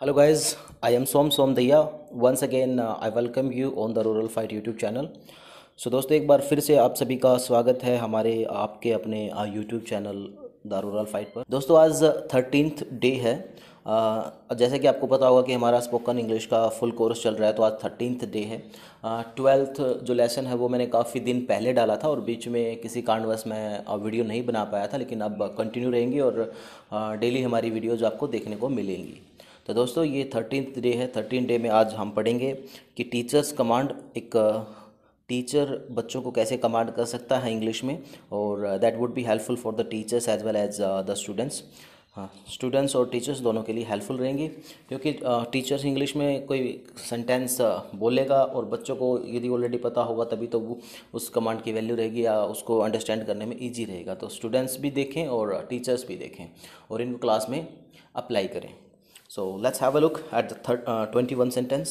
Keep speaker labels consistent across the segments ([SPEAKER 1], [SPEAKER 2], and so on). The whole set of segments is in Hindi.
[SPEAKER 1] hello guys i am som som दैया once again uh, i welcome you on the rural fight youtube channel so दोस्तों एक बार फिर से आप सभी का स्वागत है हमारे आपके अपने uh, YouTube channel the rural fight पर दोस्तों आज थर्टीनथ डे है uh, जैसे कि आपको पता होगा कि हमारा स्पोकन इंग्लिश का फुल कोर्स चल रहा है तो आज थर्टीनथ डे है ट्वेल्थ uh, जो लेसन है वो मैंने काफ़ी दिन पहले डाला था और बीच में किसी कारणवश मैं वीडियो uh, नहीं बना पाया था लेकिन अब कंटिन्यू रहेंगी और डेली uh, हमारी वीडियोज़ आपको देखने को मिलेंगी तो दोस्तों ये थर्टीन डे है थर्टीन डे में आज हम पढ़ेंगे कि टीचर्स कमांड एक टीचर बच्चों को कैसे कमांड कर सकता है इंग्लिश में और that would be helpful for the teachers as well as the students हाँ स्टूडेंट्स और टीचर्स दोनों के लिए हेल्पफुल रहेंगी क्योंकि टीचर्स uh, इंग्लिश में कोई सेंटेंस uh, बोलेगा और बच्चों को यदि ऑलरेडी पता होगा तभी तो वो उस कमांड की वैल्यू रहेगी या उसको अंडरस्टैंड करने में ईजी रहेगा तो स्टूडेंट्स भी देखें और टीचर्स भी देखें और इनको क्लास में अप्लाई करें so let's have a look at third twenty one sentence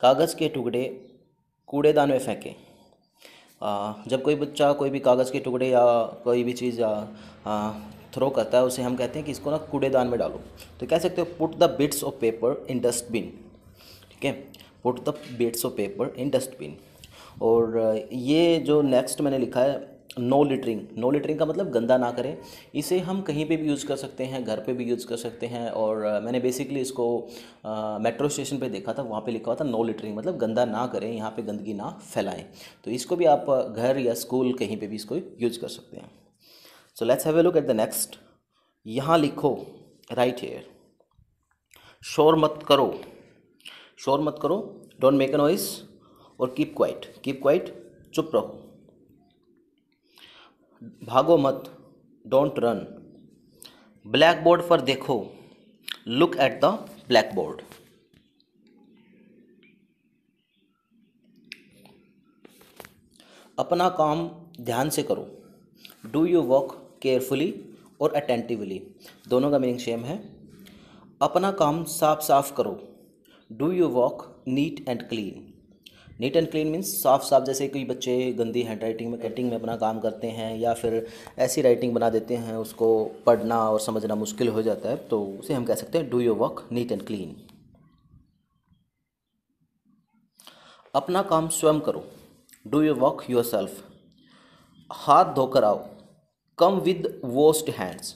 [SPEAKER 1] कागज़ के टुकड़े कूड़ेदान में फेंके जब कोई बच्चा कोई भी कागज़ के टुकड़े या कोई भी चीज़ थ्रो करता है उसे हम कहते हैं कि इसको ना कूड़ेदान में डालो तो कह सकते हो put the bits of paper in dustbin ठीक है put the bits of paper in dustbin और ये जो नेक्स्ट मैंने लिखा है नो लिटरिंग नो लिटरिंग का मतलब गंदा ना करें इसे हम कहीं पे भी यूज़ कर सकते हैं घर पे भी यूज़ कर सकते हैं और मैंने बेसिकली इसको मेट्रो स्टेशन पे देखा था वहाँ पे लिखा हुआ था नो लिटरिंग मतलब गंदा ना करें यहाँ पे गंदगी ना फैलाएं तो इसको भी आप घर या स्कूल कहीं पे भी इसको यूज कर सकते हैं so let's have a look at the next यहाँ लिखो राइट हेयर शोर मत करो शोर मत करो डोंट मेक अ नॉइस और कीप क्वाइट कीप क्वाइट चुप रहो भागो मत डोंट रन ब्लैक बोर्ड पर देखो look at the blackboard अपना काम ध्यान से करो डू यू वर्क केयरफुली और अटेंटिवली दोनों का मीनिंग सेम है अपना काम साफ साफ करो do you work neat and clean neat and clean means साफ साफ जैसे कोई बच्चे गंदी हैंड राइटिंग में कटिंग में अपना काम करते हैं या फिर ऐसी राइटिंग बना देते हैं उसको पढ़ना और समझना मुश्किल हो जाता है तो उसे हम कह सकते हैं do your work neat and clean अपना काम स्वयं करो do your work yourself हाथ धोकर आओ कम विद वोस्ट हैंड्स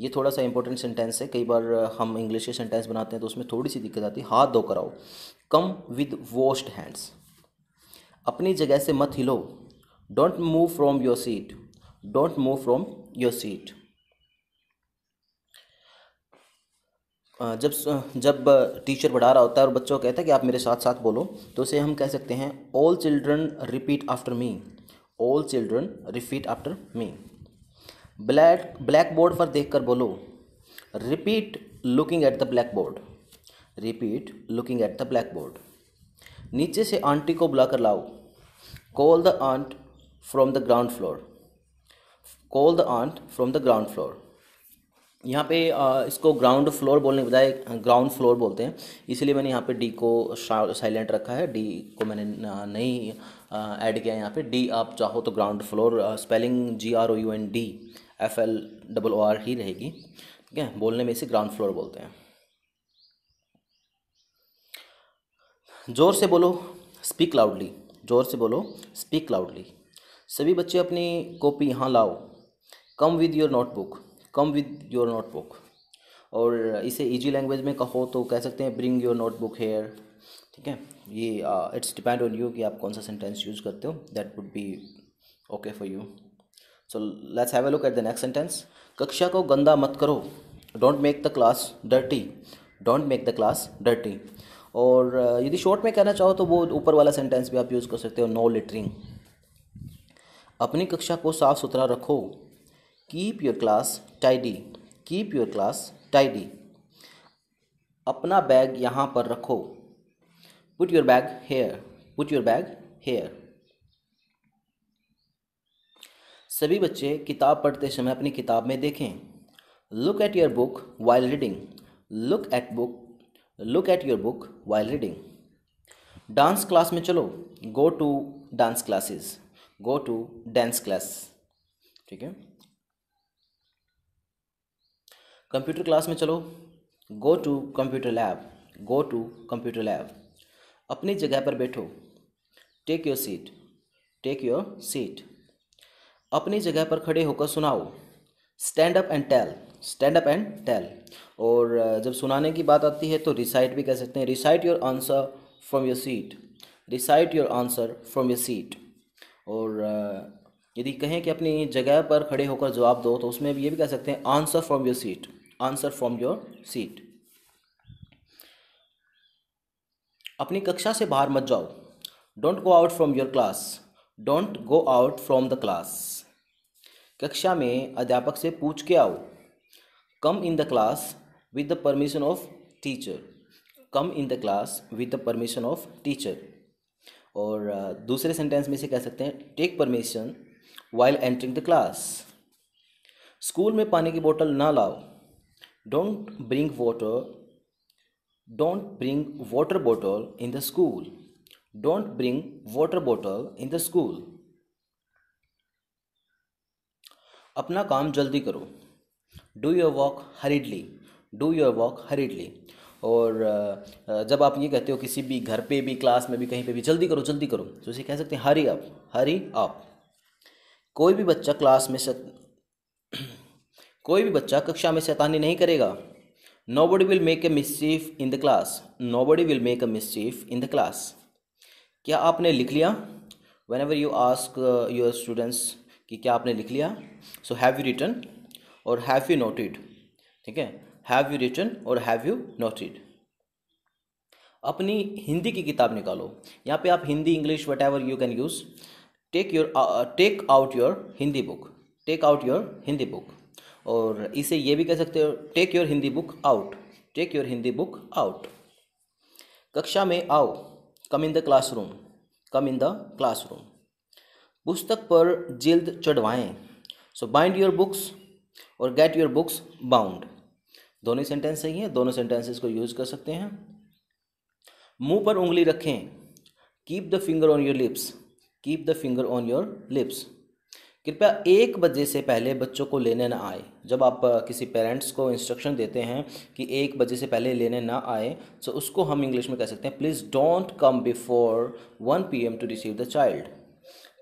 [SPEAKER 1] ये थोड़ा सा इंपॉर्टेंट सेंटेंस है कई बार हम इंग्लिश के सेंटेंस बनाते हैं तो उसमें थोड़ी सी दिक्कत आती है हाथ धोकर आओ कम विद वॉश्ड हैंड्स अपनी जगह से मत हिलो don't move from your seat don't move from your seat जब जब टीचर पढ़ा रहा होता है और बच्चों को कहता है कि आप मेरे साथ साथ बोलो तो उसे हम कह सकते हैं all children repeat after me all children repeat after me black blackboard पर देख कर बोलो repeat looking at the blackboard repeat looking at the blackboard नीचे से आंटी को बुलाकर लाओ call the aunt from the ground floor call the aunt from the ground floor यहाँ पे इसको ग्राउंड फ्लोर बोलने के बजाय ग्राउंड फ्लोर बोलते हैं इसीलिए मैंने यहाँ पे डी को साइलेंट रखा है डी को मैंने नहीं ऐड किया है यहाँ पे डी आप चाहो तो ground floor spelling G R O U N D F L double O R ही रहेगी ठीक है बोलने में इसे ग्राउंड फ्लोर बोलते हैं ज़ोर से बोलो स्पीक लाउडली ज़ोर से बोलो स्पीक लाउडली सभी बच्चे अपनी कॉपी यहाँ लाओ come with your notebook come with your notebook और इसे इजी लैंग्वेज में कहो तो कह सकते हैं ब्रिंग योर नोटबुक हेयर ठीक है ये इट्स डिपेंड ऑन यू कि आप कौन सा सेंटेंस यूज करते हो that would be okay for you so let's have a look at the next sentence कक्षा को गंदा मत करो don't make the class dirty don't make the class dirty और यदि शॉर्ट में कहना चाहो तो वो ऊपर वाला सेंटेंस भी आप यूज़ कर सकते हो नो लिटरिंग अपनी कक्षा को साफ़ सुथरा रखो keep your class tidy keep your class tidy अपना बैग यहाँ पर रखो put your bag here put your bag here सभी बच्चे किताब पढ़ते समय अपनी किताब में देखें look at your book while reading look at book look at your book while reading dance class में चलो go to dance classes go to dance class ठीक है कंप्यूटर क्लास में चलो go to computer lab go to computer lab अपनी जगह पर बैठो take your seat take your seat अपनी जगह पर खड़े होकर सुनाओ stand up and tell stand up and tell और uh, जब सुनाने की बात आती है तो रिसाइट भी कह सकते हैं recite your answer from your seat recite your answer from your seat और uh, यदि कहें कि अपनी जगह पर खड़े होकर जवाब दो तो उसमें भी ये भी कह सकते हैं answer from your seat answer from your seat अपनी कक्षा से बाहर मत जाओ don't go out from your class don't go out from the class कक्षा में अध्यापक से पूछ के आओ come in the class with the permission of teacher come in the class with the permission of teacher और दूसरे सेंटेंस में से कह सकते हैं take permission while entering the class school में पानी की बोतल ना लाओ don't bring water don't bring water बोतल in the school don't bring water बोतल इन द स्कूल अपना काम जल्दी करो do your work hurriedly do your work hurriedly और जब आप ये कहते हो किसी भी घर पे भी क्लास में भी कहीं पे भी जल्दी करो जल्दी करो तो इसे कह सकते हैं हरी अप हरी अप कोई भी बच्चा क्लास में शत... कोई भी बच्चा कक्षा में शैतानी नहीं करेगा nobody will make a mischief in the class nobody will make a mischief in the class क्या आपने लिख लिया whenever you ask your students कि क्या आपने लिख लिया सो हैव यू रिटर्न और हैव यू नोटेड ठीक है हैव यू रिटर्न और हैव यू नोटेड अपनी हिंदी की किताब निकालो यहाँ पे आप Hindi English whatever you can use take your take out your Hindi book take out your Hindi book और इसे ये भी कह सकते हो take your Hindi book out take your Hindi book out कक्षा में आओ come in the classroom come in the classroom पुस्तक पर जिल्द चढ़वाएं सो बाइंड योर बुक्स और गेट योर बुक्स बाउंड दोनों सेंटेंस सही हैं दोनों सेंटेंसेस को यूज कर सकते हैं मुंह पर उंगली रखें keep the finger on your lips keep the finger on your lips कृपया एक बजे से पहले बच्चों को लेने ना आए जब आप किसी पेरेंट्स को इंस्ट्रक्शन देते हैं कि एक बजे से पहले लेने ना आए तो उसको हम इंग्लिश में कह सकते हैं please don't come before one P M to receive the child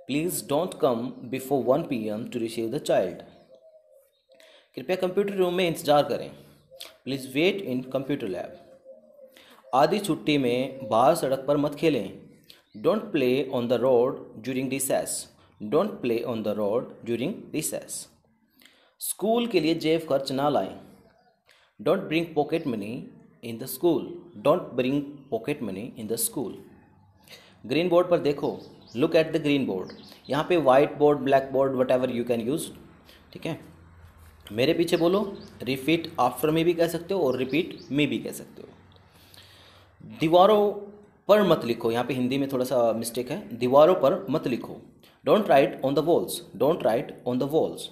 [SPEAKER 1] please don't come before one P M to receive the child कृपया कंप्यूटर रूम में इंतज़ार करें please wait in computer lab आधी छुट्टी में बाहर सड़क पर मत खेलें don't play on the road during recess don't play on the road during recess school के लिए जेब खर्च ना लाएं don't bring pocket money in the school don't bring pocket money in the school green board पर देखो look at the green board यहाँ पे white board black board whatever you can use ठीक है मेरे पीछे बोलो रिपीट आफ्टर में भी कह सकते हो और रिपीट में भी कह सकते हो दीवारों पर मत लिखो यहाँ पे हिंदी में थोड़ा सा मिस्टेक है दीवारों पर मत लिखो don't write on the walls don't write on the walls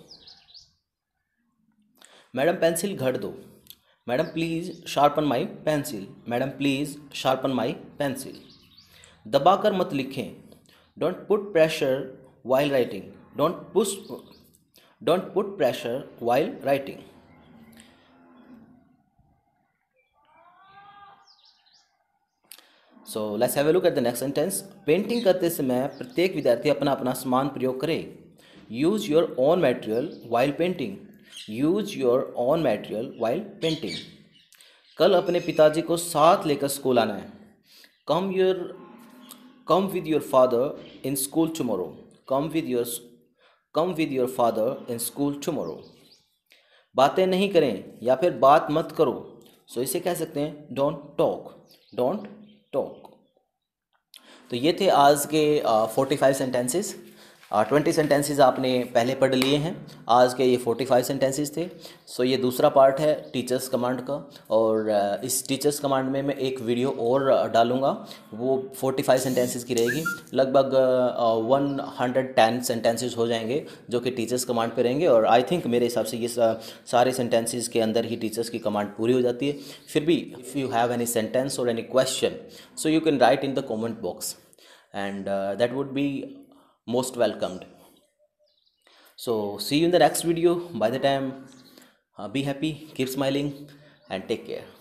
[SPEAKER 1] madam pencil घट दो madam please sharpen my pencil madam please sharpen my pencil दबाकर मत लिखें don't put pressure while writing don't push don't put pressure while writing so let's have look at the next sentence painting करते समय प्रत्येक विद्यार्थी अपना अपना समान प्रयोग करे use your own material while painting use your own material while painting कल अपने पिताजी को साथ लेकर स्कूल आना है come your come with your father in school tomorrow come with your come with your father in school tomorrow बातें नहीं करें या फिर बात मत करो सो so इसे कह सकते हैं डोंट टॉक डोंट टॉक तो ये थे आज के forty five sentences twenty sentences आपने पहले पढ़ लिए हैं आज के ये फोर्टी फाइव सेंटेंसेज थे सो ये दूसरा पार्ट है टीचर्स कमांड का और इस टीचर्स कमांड में मैं एक वीडियो और डालूँगा वो फोर्टी फाइव सेंटेंसेज की रहेगी लगभग वन हंड्रेड टेन सेंटेंसेज हो जाएंगे जो कि टीचर्स कमांड पर रहेंगे और आई थिंक मेरे हिसाब से ये सारे सेंटेंसेज के अंदर ही टीचर्स की कमांड पूरी हो जाती है फिर भी if you have any sentence और any question so you can write in the comment box and that would be most welcomed so see you in the next video by the time uh, be happy keep smiling and take care